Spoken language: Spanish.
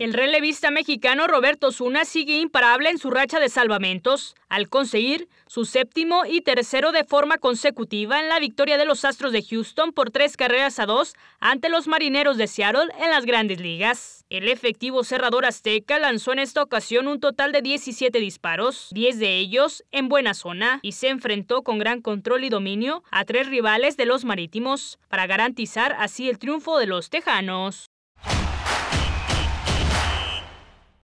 El relevista mexicano Roberto Zuna sigue imparable en su racha de salvamentos, al conseguir su séptimo y tercero de forma consecutiva en la victoria de los Astros de Houston por tres carreras a dos ante los Marineros de Seattle en las grandes ligas. El efectivo cerrador azteca lanzó en esta ocasión un total de 17 disparos, 10 de ellos en buena zona, y se enfrentó con gran control y dominio a tres rivales de los marítimos, para garantizar así el triunfo de los tejanos.